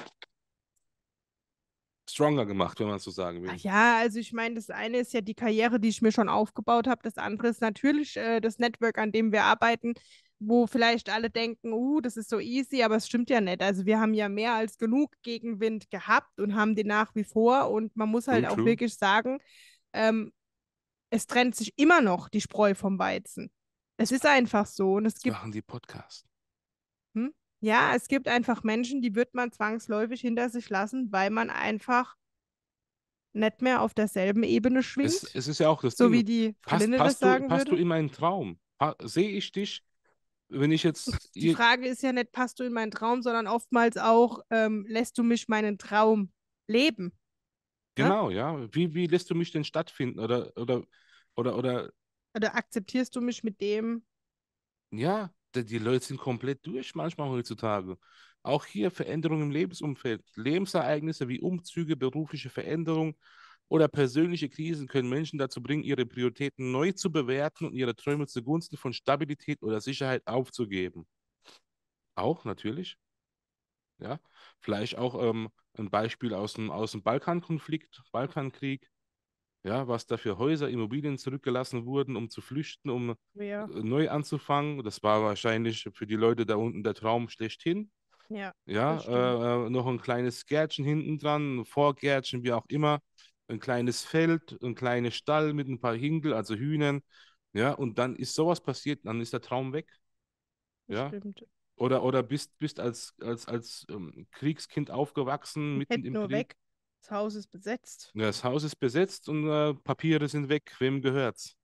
Speaker 2: stronger gemacht, wenn man so sagen will. Ach
Speaker 1: ja, also ich meine, das eine ist ja die Karriere, die ich mir schon aufgebaut habe. Das andere ist natürlich äh, das Network, an dem wir arbeiten, wo vielleicht alle denken, uh, das ist so easy, aber es stimmt ja nicht. Also wir haben ja mehr als genug Gegenwind gehabt und haben den nach wie vor. Und man muss halt true, auch true. wirklich sagen, ähm, es trennt sich immer noch die Spreu vom Weizen. Es ist einfach so. Und es das gibt, machen
Speaker 2: die Podcast.
Speaker 1: Hm? Ja, es gibt einfach Menschen, die wird man zwangsläufig hinter sich lassen, weil man einfach nicht mehr auf derselben Ebene schwingt. Es,
Speaker 2: es ist ja auch das So Ding, wie die passt, Linde passt das sagen du, Passt würde. du in meinen Traum? Sehe ich dich, wenn ich jetzt... Die
Speaker 1: Frage ist ja nicht, passt du in meinen Traum, sondern oftmals auch, ähm, lässt du mich meinen Traum leben? Ne?
Speaker 2: Genau, ja. ja. Wie, wie lässt du mich denn stattfinden? Oder, oder, oder, oder
Speaker 1: oder akzeptierst du mich mit dem?
Speaker 2: Ja, die Leute sind komplett durch manchmal heutzutage. Auch hier Veränderungen im Lebensumfeld, Lebensereignisse wie Umzüge, berufliche Veränderungen oder persönliche Krisen können Menschen dazu bringen, ihre Prioritäten neu zu bewerten und ihre Träume zugunsten von Stabilität oder Sicherheit aufzugeben. Auch natürlich. Ja, vielleicht auch ähm, ein Beispiel aus dem, aus dem Balkankonflikt, Balkankrieg ja, was da für Häuser, Immobilien zurückgelassen wurden, um zu flüchten, um ja. Äh, neu anzufangen. Das war wahrscheinlich für die Leute da unten der Traum schlechthin. Ja, ja äh, äh, noch ein kleines Gärtchen hinten dran, ein Vorgärtchen, wie auch immer, ein kleines Feld, ein kleiner Stall mit ein paar Hinkel, also Hühnern. Ja, und dann ist sowas passiert, dann ist der Traum weg. Ja. Stimmt. Oder, oder bist, bist als, als, als ähm, Kriegskind aufgewachsen, mitten Hätt im nur Krieg. Weg.
Speaker 1: Das Haus ist besetzt.
Speaker 2: Das Haus ist besetzt und äh, Papiere sind weg. Wem gehört's?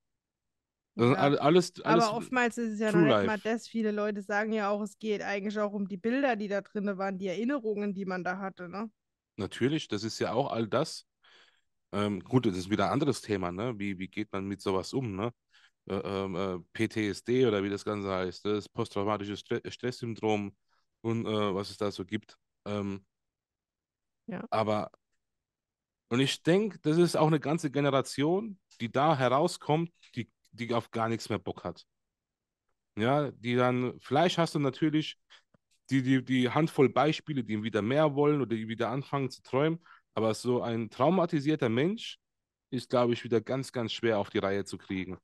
Speaker 2: Also ja. Alles, alles, Aber
Speaker 1: oftmals ist es ja noch nicht mal das. Viele Leute sagen ja auch, es geht eigentlich auch um die Bilder, die da drin waren, die Erinnerungen, die man da hatte. Ne?
Speaker 2: Natürlich, das ist ja auch all das. Ähm, gut, das ist wieder ein anderes Thema. Ne? Wie, wie geht man mit sowas um? Ne? Äh, ähm, äh, PTSD oder wie das Ganze heißt, ne? das posttraumatische Stre Stresssyndrom und äh, was es da so gibt. Ähm, ja. Aber und ich denke, das ist auch eine ganze Generation, die da herauskommt, die, die auf gar nichts mehr Bock hat. Ja, die dann, vielleicht hast du natürlich die, die, die Handvoll Beispiele, die wieder mehr wollen oder die wieder anfangen zu träumen, aber so ein traumatisierter Mensch ist, glaube ich, wieder ganz, ganz schwer auf die Reihe zu kriegen.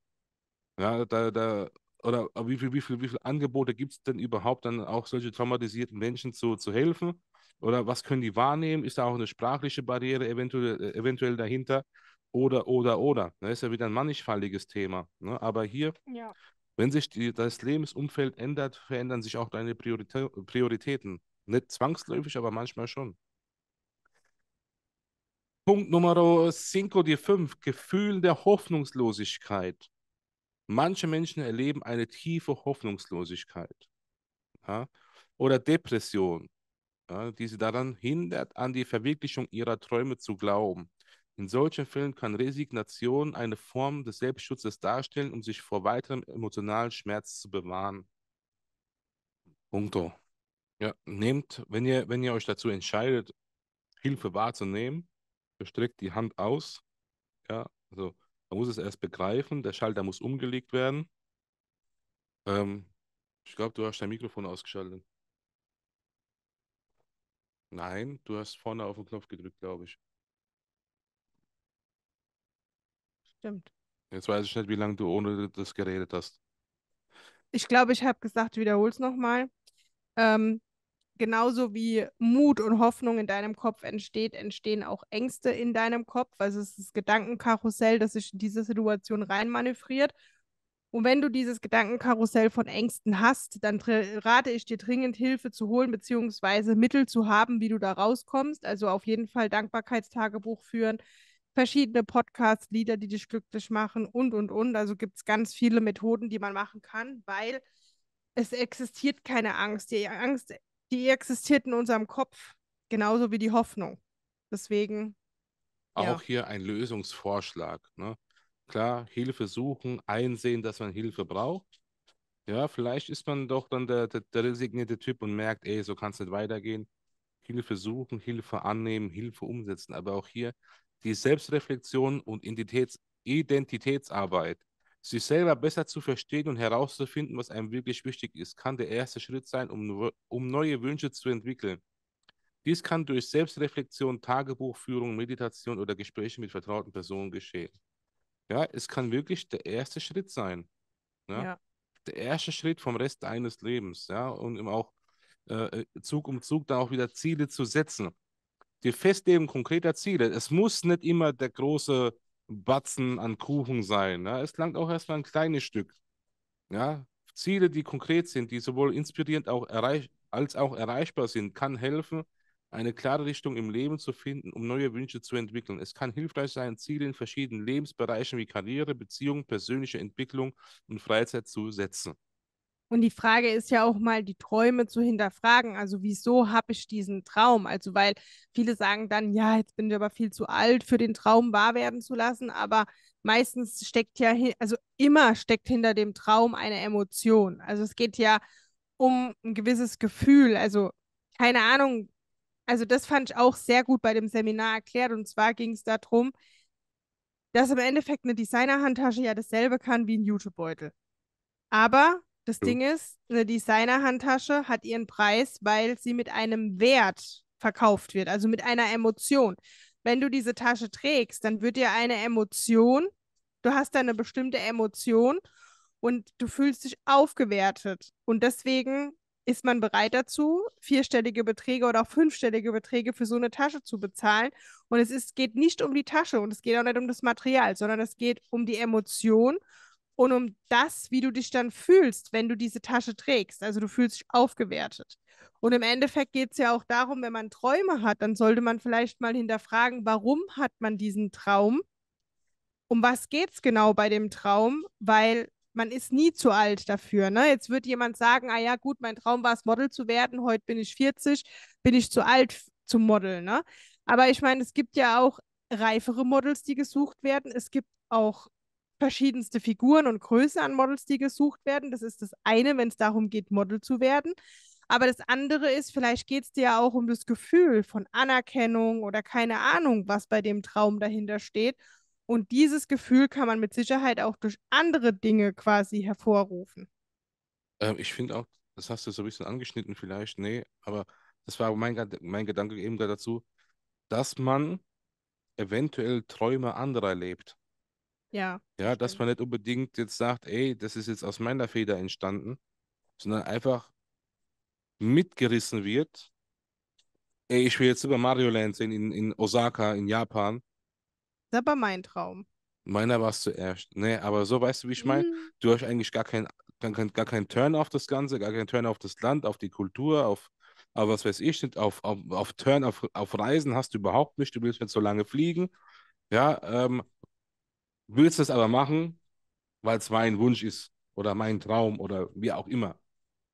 Speaker 2: Ja, da, da oder äh, wie viele wie viel, wie viel Angebote gibt es denn überhaupt, dann auch solche traumatisierten Menschen zu, zu helfen? Oder was können die wahrnehmen? Ist da auch eine sprachliche Barriere eventuell, äh, eventuell dahinter? Oder, oder, oder. Das ne, ist ja wieder ein mannigfaltiges Thema. Ne? Aber hier, ja. wenn sich die, das Lebensumfeld ändert, verändern sich auch deine Prioritä Prioritäten. Nicht zwangsläufig, aber manchmal schon. Punkt Nummer 5, die 5, Gefühl der Hoffnungslosigkeit. Manche Menschen erleben eine tiefe Hoffnungslosigkeit ja, oder Depression, ja, die sie daran hindert, an die Verwirklichung ihrer Träume zu glauben. In solchen Fällen kann Resignation eine Form des Selbstschutzes darstellen, um sich vor weiterem emotionalen Schmerz zu bewahren. Punkto. Ja, nehmt, wenn ihr, wenn ihr euch dazu entscheidet, Hilfe wahrzunehmen, streckt die Hand aus. Ja, also man muss es erst begreifen, der Schalter muss umgelegt werden. Ähm, ich glaube, du hast dein Mikrofon ausgeschaltet. Nein, du hast vorne auf den Knopf gedrückt, glaube ich. Stimmt. Jetzt weiß ich nicht, wie lange du ohne das geredet hast.
Speaker 1: Ich glaube, ich habe gesagt, wiederhole es nochmal. Ähm, genauso wie Mut und Hoffnung in deinem Kopf entsteht, entstehen auch Ängste in deinem Kopf. Also es ist das Gedankenkarussell, das sich in diese Situation reinmanövriert. Und wenn du dieses Gedankenkarussell von Ängsten hast, dann rate ich dir dringend, Hilfe zu holen, beziehungsweise Mittel zu haben, wie du da rauskommst. Also auf jeden Fall Dankbarkeitstagebuch führen, verschiedene Podcasts, Lieder, die dich glücklich machen und, und, und. Also gibt es ganz viele Methoden, die man machen kann, weil es existiert keine Angst. Die Angst die existiert in unserem Kopf, genauso wie die Hoffnung. Deswegen.
Speaker 2: Auch ja. hier ein Lösungsvorschlag. Ne? Klar, Hilfe suchen, einsehen, dass man Hilfe braucht. Ja, vielleicht ist man doch dann der, der, der resignierte Typ und merkt, ey, so kann es nicht weitergehen. Hilfe suchen, Hilfe annehmen, Hilfe umsetzen. Aber auch hier die Selbstreflexion und Identitäts Identitätsarbeit sich selber besser zu verstehen und herauszufinden, was einem wirklich wichtig ist, kann der erste Schritt sein, um, um neue Wünsche zu entwickeln. Dies kann durch Selbstreflexion, Tagebuchführung, Meditation oder Gespräche mit vertrauten Personen geschehen. Ja, es kann wirklich der erste Schritt sein. Ja? ja. Der erste Schritt vom Rest eines Lebens. Ja, und eben auch äh, äh, Zug um Zug dann auch wieder Ziele zu setzen. Die festlegen konkreter Ziele. Es muss nicht immer der große Batzen an Kuchen sein. Ja? Es langt auch erstmal ein kleines Stück. Ja? Ziele, die konkret sind, die sowohl inspirierend auch erreich als auch erreichbar sind, kann helfen, eine klare Richtung im Leben zu finden, um neue Wünsche zu entwickeln. Es kann hilfreich sein, Ziele in verschiedenen Lebensbereichen wie Karriere, Beziehung, persönliche Entwicklung und Freizeit zu setzen.
Speaker 1: Und die Frage ist ja auch mal, die Träume zu hinterfragen. Also wieso habe ich diesen Traum? Also weil viele sagen dann, ja, jetzt bin ich aber viel zu alt für den Traum wahr werden zu lassen. Aber meistens steckt ja, also immer steckt hinter dem Traum eine Emotion. Also es geht ja um ein gewisses Gefühl. Also keine Ahnung. Also das fand ich auch sehr gut bei dem Seminar erklärt. Und zwar ging es darum, dass im Endeffekt eine Designerhandtasche ja dasselbe kann wie ein Jutebeutel. Aber das Ding ist, eine Designer-Handtasche hat ihren Preis, weil sie mit einem Wert verkauft wird, also mit einer Emotion. Wenn du diese Tasche trägst, dann wird dir eine Emotion, du hast da eine bestimmte Emotion und du fühlst dich aufgewertet. Und deswegen ist man bereit dazu, vierstellige Beträge oder auch fünfstellige Beträge für so eine Tasche zu bezahlen. Und es ist, geht nicht um die Tasche und es geht auch nicht um das Material, sondern es geht um die Emotion und um das, wie du dich dann fühlst, wenn du diese Tasche trägst. Also du fühlst dich aufgewertet. Und im Endeffekt geht es ja auch darum, wenn man Träume hat, dann sollte man vielleicht mal hinterfragen, warum hat man diesen Traum? Um was geht es genau bei dem Traum? Weil man ist nie zu alt dafür. Ne? Jetzt wird jemand sagen, ah ja, gut, mein Traum war es, Model zu werden, heute bin ich 40, bin ich zu alt zum Modeln. Ne? Aber ich meine, es gibt ja auch reifere Models, die gesucht werden. Es gibt auch verschiedenste Figuren und Größen an Models, die gesucht werden. Das ist das eine, wenn es darum geht, Model zu werden. Aber das andere ist, vielleicht geht es dir ja auch um das Gefühl von Anerkennung oder keine Ahnung, was bei dem Traum dahinter steht. Und dieses Gefühl kann man mit Sicherheit auch durch andere Dinge quasi hervorrufen.
Speaker 2: Ähm, ich finde auch, das hast du so ein bisschen angeschnitten vielleicht, nee, aber das war mein, mein Gedanke eben dazu, dass man eventuell Träume anderer lebt. Ja. Ja, dass man nicht unbedingt jetzt sagt, ey, das ist jetzt aus meiner Feder entstanden, sondern einfach mitgerissen wird. Ey, ich will jetzt über Mario Land sehen in, in Osaka, in Japan.
Speaker 1: Das ist aber mein Traum.
Speaker 2: Meiner war es zuerst. Nee, aber so weißt du, wie ich meine? Mhm. Du hast eigentlich gar keinen gar, kein, gar kein Turn auf das Ganze, gar keinen Turn auf das Land, auf die Kultur, auf, auf was weiß ich nicht, auf, auf, auf Turn, auf, auf Reisen hast du überhaupt nicht. Du willst nicht so lange fliegen. Ja, ähm, willst es aber machen, weil es mein Wunsch ist oder mein Traum oder wie auch immer.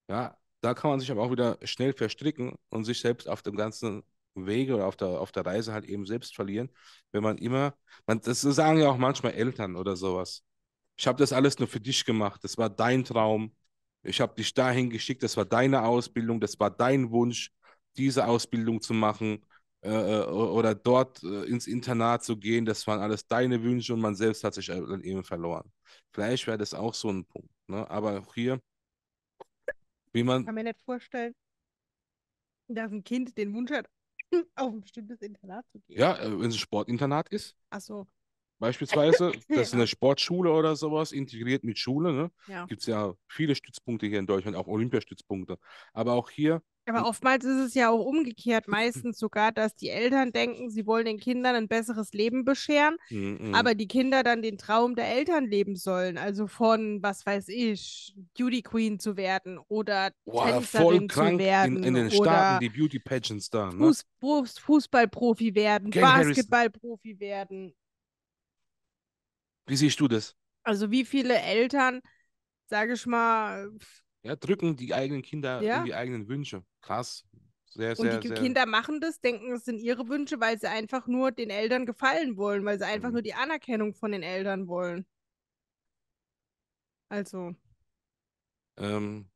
Speaker 2: Ja, da kann man sich aber auch wieder schnell verstricken und sich selbst auf dem ganzen Wege oder auf der, auf der Reise halt eben selbst verlieren, wenn man immer, man, das sagen ja auch manchmal Eltern oder sowas. Ich habe das alles nur für dich gemacht, das war dein Traum, ich habe dich dahin geschickt, das war deine Ausbildung, das war dein Wunsch, diese Ausbildung zu machen. Äh, äh, oder dort äh, ins Internat zu gehen, das waren alles deine Wünsche und man selbst hat sich halt dann eben verloren. Vielleicht wäre das auch so ein Punkt. Ne? Aber auch hier, wie man. Ich kann
Speaker 1: mir nicht vorstellen, dass ein Kind den Wunsch hat, auf ein bestimmtes Internat zu gehen. Ja,
Speaker 2: wenn es ein Sportinternat ist. Ach so. Beispielsweise, das ist eine Sportschule oder sowas, integriert mit Schule. Ne? Ja. Gibt es ja viele Stützpunkte hier in Deutschland, auch Olympiastützpunkte. Aber auch hier,
Speaker 1: aber hm. oftmals ist es ja auch umgekehrt, meistens sogar, dass die Eltern denken, sie wollen den Kindern ein besseres Leben bescheren, mhm. aber die Kinder dann den Traum der Eltern leben sollen. Also von, was weiß ich, Beauty Queen zu werden oder Boah, voll zu werden. In, in den Staaten, die
Speaker 2: Beauty Pageants da. Ne? Fuß,
Speaker 1: Fuß, Fußballprofi werden, Basketballprofi werden.
Speaker 2: Wie siehst du das?
Speaker 1: Also wie viele Eltern, sage ich mal,
Speaker 2: ja, drücken die eigenen Kinder ja. in die eigenen Wünsche. Krass. Sehr, sehr, und die sehr, Kinder
Speaker 1: machen das, denken, es sind ihre Wünsche, weil sie einfach nur den Eltern gefallen wollen, weil sie einfach mhm. nur die Anerkennung von den Eltern wollen. Also.
Speaker 2: Ähm,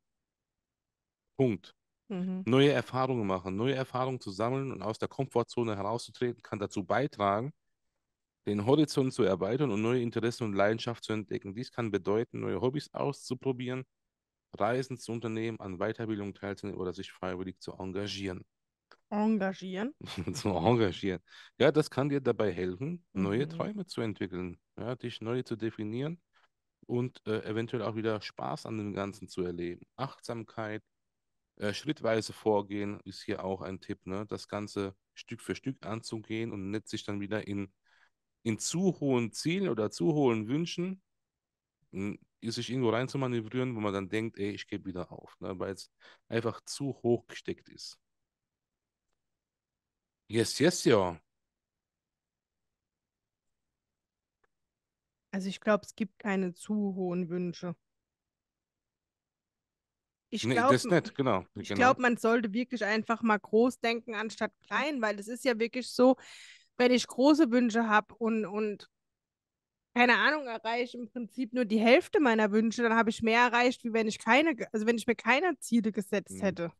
Speaker 2: Punkt. Mhm. Neue Erfahrungen machen, neue Erfahrungen zu sammeln und aus der Komfortzone herauszutreten, kann dazu beitragen, den Horizont zu erweitern und neue Interessen und Leidenschaft zu entdecken. Dies kann bedeuten, neue Hobbys auszuprobieren, Reisen zu unternehmen, an Weiterbildung teilzunehmen oder sich freiwillig zu engagieren.
Speaker 1: Engagieren?
Speaker 2: zu engagieren. Ja, das kann dir dabei helfen, neue mhm. Träume zu entwickeln, ja, dich neu zu definieren und äh, eventuell auch wieder Spaß an dem Ganzen zu erleben. Achtsamkeit, äh, schrittweise vorgehen ist hier auch ein Tipp, ne? das Ganze Stück für Stück anzugehen und nicht sich dann wieder in, in zu hohen Zielen oder zu hohen Wünschen sich irgendwo rein zu manövrieren, wo man dann denkt, ey, ich gebe wieder auf, ne? weil es einfach zu hoch gesteckt ist. Yes, yes, ja.
Speaker 1: Also ich glaube, es gibt keine zu hohen Wünsche. Ich nee, glaube,
Speaker 2: genau. genau. glaube, man
Speaker 1: sollte wirklich einfach mal groß denken anstatt klein, weil es ist ja wirklich so, wenn ich große Wünsche habe und, und keine Ahnung, erreiche im Prinzip nur die Hälfte meiner Wünsche, dann habe ich mehr erreicht, wie wenn ich keine, also wenn ich mir keine Ziele gesetzt mhm. hätte.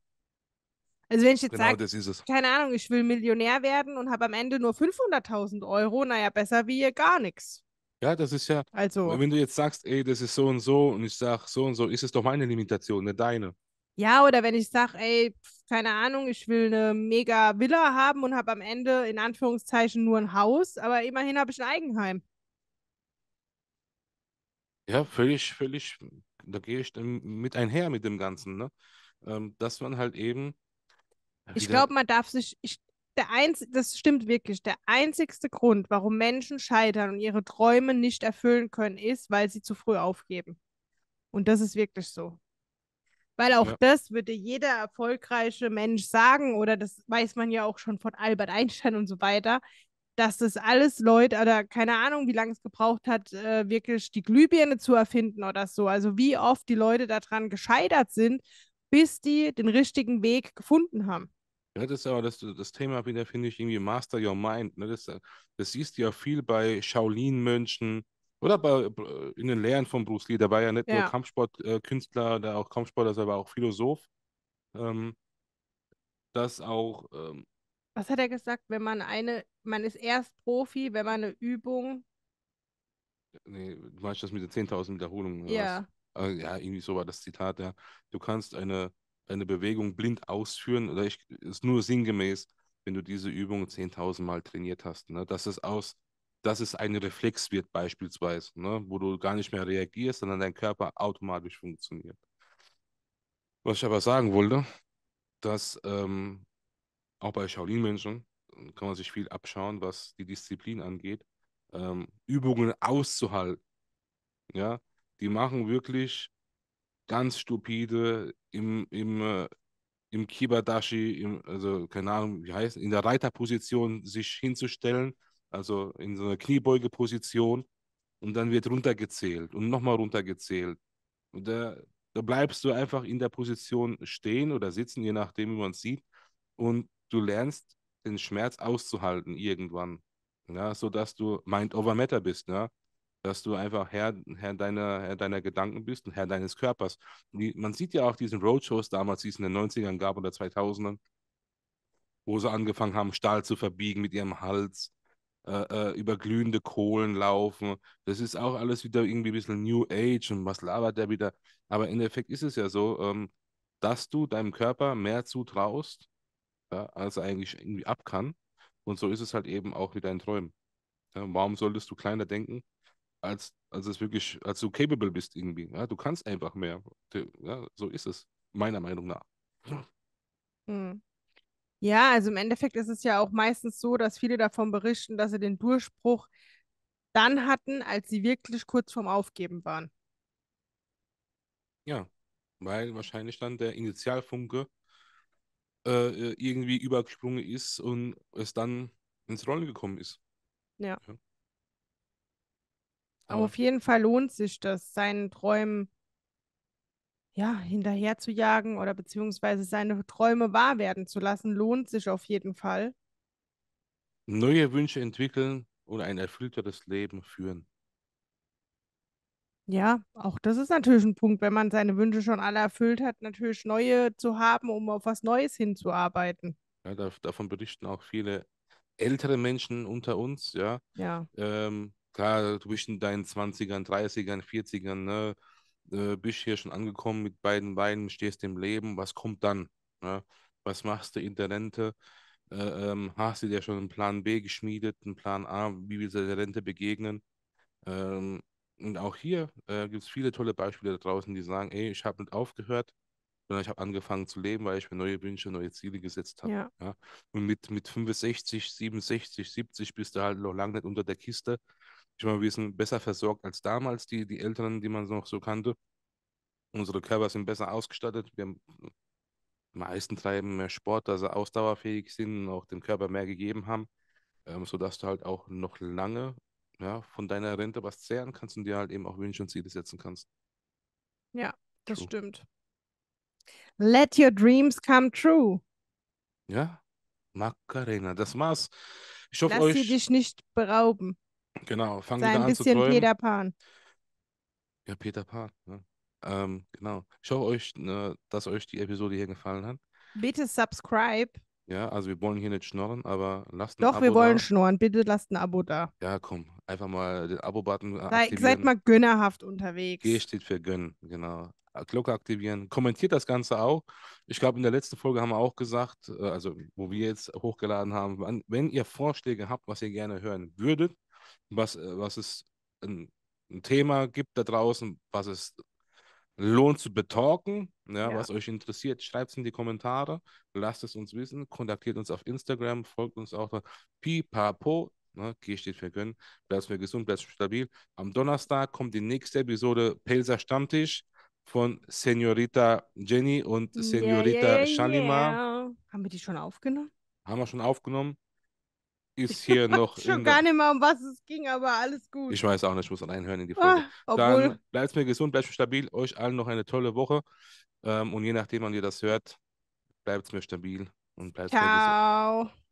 Speaker 1: Also wenn ich jetzt genau sage, keine Ahnung, ich will Millionär werden und habe am Ende nur 500.000 Euro, naja, besser wie gar nichts.
Speaker 2: Ja, das ist ja, also, wenn du jetzt sagst, ey, das ist so und so und ich sage so und so, ist es doch meine Limitation, nicht deine.
Speaker 1: Ja, oder wenn ich sage, ey, keine Ahnung, ich will eine mega Villa haben und habe am Ende in Anführungszeichen nur ein Haus, aber immerhin habe ich ein Eigenheim.
Speaker 2: Ja, völlig, völlig, da gehe ich dann mit einher mit dem Ganzen, ne? Ähm, dass man halt eben. Ich glaube,
Speaker 1: man darf sich, ich, der einz, das stimmt wirklich, der einzigste Grund, warum Menschen scheitern und ihre Träume nicht erfüllen können, ist, weil sie zu früh aufgeben. Und das ist wirklich so. Weil auch ja. das würde jeder erfolgreiche Mensch sagen, oder das weiß man ja auch schon von Albert Einstein und so weiter dass das alles Leute oder keine Ahnung, wie lange es gebraucht hat, äh, wirklich die Glühbirne zu erfinden oder so. Also wie oft die Leute daran gescheitert sind, bis die den richtigen Weg gefunden haben.
Speaker 2: Ja, das ist aber das, das Thema wieder, finde ich, irgendwie Master Your Mind. Ne? Das, das siehst du ja viel bei Shaolin-Mönchen oder bei, äh, in den Lehren von Bruce Lee. Da war ja nicht ja. nur Kampfsportkünstler, äh, da auch Kampfsportler, also aber auch Philosoph. Ähm, dass auch. Ähm,
Speaker 1: Was hat er gesagt, wenn man eine man ist erst Profi, wenn man eine Übung.
Speaker 2: Nee, du meinst das mit den 10.000 Wiederholungen? Ja. Was? Ah, ja, irgendwie so war das Zitat, ja. Du kannst eine, eine Bewegung blind ausführen oder ich, ist nur sinngemäß, wenn du diese Übung 10.000 Mal trainiert hast. Ne? Dass es aus, dass es ein Reflex wird beispielsweise, ne? wo du gar nicht mehr reagierst, sondern dein Körper automatisch funktioniert. Was ich aber sagen wollte, dass ähm, auch bei Shaolin-Menschen kann man sich viel abschauen, was die Disziplin angeht, ähm, Übungen auszuhalten. Ja, die machen wirklich ganz stupide im, im, äh, im Kibadashi, im, also keine Ahnung, wie heißt, in der Reiterposition sich hinzustellen, also in so einer Kniebeugeposition und dann wird runtergezählt und nochmal runtergezählt. Und da, da bleibst du einfach in der Position stehen oder sitzen, je nachdem, wie man es sieht. Und du lernst den Schmerz auszuhalten irgendwann. Ja, sodass du Mind over Matter bist, ja. Dass du einfach Herr, Herr, deiner, Herr deiner Gedanken bist und Herr deines Körpers. Die, man sieht ja auch diesen Roadshows damals, die es in den 90ern gab oder 2000ern, wo sie angefangen haben, Stahl zu verbiegen mit ihrem Hals, äh, äh, über glühende Kohlen laufen. Das ist auch alles wieder irgendwie ein bisschen New Age und was labert der wieder. Aber im Endeffekt ist es ja so, ähm, dass du deinem Körper mehr zutraust ja, als er eigentlich irgendwie ab kann. Und so ist es halt eben auch mit deinen Träumen. Ja, warum solltest du kleiner denken, als, als es wirklich, als du capable bist irgendwie? Ja, du kannst einfach mehr. Ja, so ist es, meiner Meinung nach.
Speaker 1: Hm. Ja, also im Endeffekt ist es ja auch meistens so, dass viele davon berichten, dass sie den Durchbruch dann hatten, als sie wirklich kurz vorm Aufgeben waren.
Speaker 2: Ja, weil wahrscheinlich dann der Initialfunke äh, irgendwie übergesprungen ist und es dann ins Rollen gekommen ist.
Speaker 1: Ja. ja. Aber, auf jeden Fall lohnt sich das, seinen Träumen ja, hinterher zu jagen oder beziehungsweise seine Träume wahr werden zu lassen, lohnt sich auf jeden Fall.
Speaker 2: Neue Wünsche entwickeln und ein erfüllteres Leben führen.
Speaker 1: Ja, auch das ist natürlich ein Punkt, wenn man seine Wünsche schon alle erfüllt hat, natürlich neue zu haben, um auf was Neues hinzuarbeiten.
Speaker 2: Ja, da, davon berichten auch viele ältere Menschen unter uns, ja. Ja. Ähm, klar, du bist in deinen 20ern, 30ern, 40ern, ne? Äh, bist hier schon angekommen mit beiden Beinen, stehst im Leben, was kommt dann? Ne? Was machst du in der Rente? Äh, ähm, hast du dir schon einen Plan B geschmiedet, einen Plan A, wie willst du der Rente begegnen? Ähm, und auch hier äh, gibt es viele tolle Beispiele da draußen, die sagen, ey, ich habe nicht aufgehört, sondern ich habe angefangen zu leben, weil ich mir neue Wünsche, neue Ziele gesetzt habe. Ja. ja. Und mit, mit 65, 67, 70 bist du halt noch lange nicht unter der Kiste. Ich meine, wir sind besser versorgt als damals, die, die Eltern, die man noch so kannte. Unsere Körper sind besser ausgestattet. Wir haben meisten treiben mehr Sport, dass sie ausdauerfähig sind und auch dem Körper mehr gegeben haben, ähm, sodass du halt auch noch lange ja, von deiner Rente was zehren kannst und dir halt eben auch Wünsche und Ziele setzen kannst.
Speaker 1: Ja, das true. stimmt. Let your dreams come true.
Speaker 2: Ja, Macarena, das war's. Ich hoffe Lass euch. sie dich
Speaker 1: nicht berauben.
Speaker 2: Genau, fangen wir an zu träumen. ein bisschen Peter Pan. Ja, Peter Pan. Ne? Ähm, genau. Ich hoffe euch, ne, dass euch die Episode hier gefallen hat.
Speaker 1: Bitte subscribe.
Speaker 2: Ja, also wir wollen hier nicht schnorren, aber lasst ein Doch, Abo wir wollen da.
Speaker 1: schnurren. Bitte lasst ein Abo da.
Speaker 2: Ja, komm, einfach mal den Abo-Button äh, aktivieren. seid mal
Speaker 1: gönnerhaft unterwegs. G
Speaker 2: steht für gönnen, genau. Äh, Glocke aktivieren. Kommentiert das Ganze auch. Ich glaube, in der letzten Folge haben wir auch gesagt, äh, also wo wir jetzt hochgeladen haben, wenn ihr Vorschläge habt, was ihr gerne hören würdet, was, was es ein, ähm, ein Thema gibt da draußen, was es lohnt zu betalken. Ja, ja. Was euch interessiert, schreibt es in die Kommentare, lasst es uns wissen, kontaktiert uns auf Instagram, folgt uns auch da. Pipapo, ne, G steht für Gönnen, bleibt mir gesund, bleibt stabil. Am Donnerstag kommt die nächste Episode Pelser Stammtisch von Senorita Jenny und Senorita yeah, yeah, yeah,
Speaker 1: Haben wir die schon aufgenommen?
Speaker 2: Haben wir schon aufgenommen ist hier noch. schon gar
Speaker 1: nicht mehr, um was es ging, aber alles gut. Ich
Speaker 2: weiß auch nicht, ich muss reinhören in die ah, Folge. Ah, Dann bleibt mir gesund, bleibt mir stabil. Euch allen noch eine tolle Woche. Ähm, und je nachdem, wann ihr das hört, bleibt es mir stabil und bleibt mir gesund.
Speaker 1: Ciao.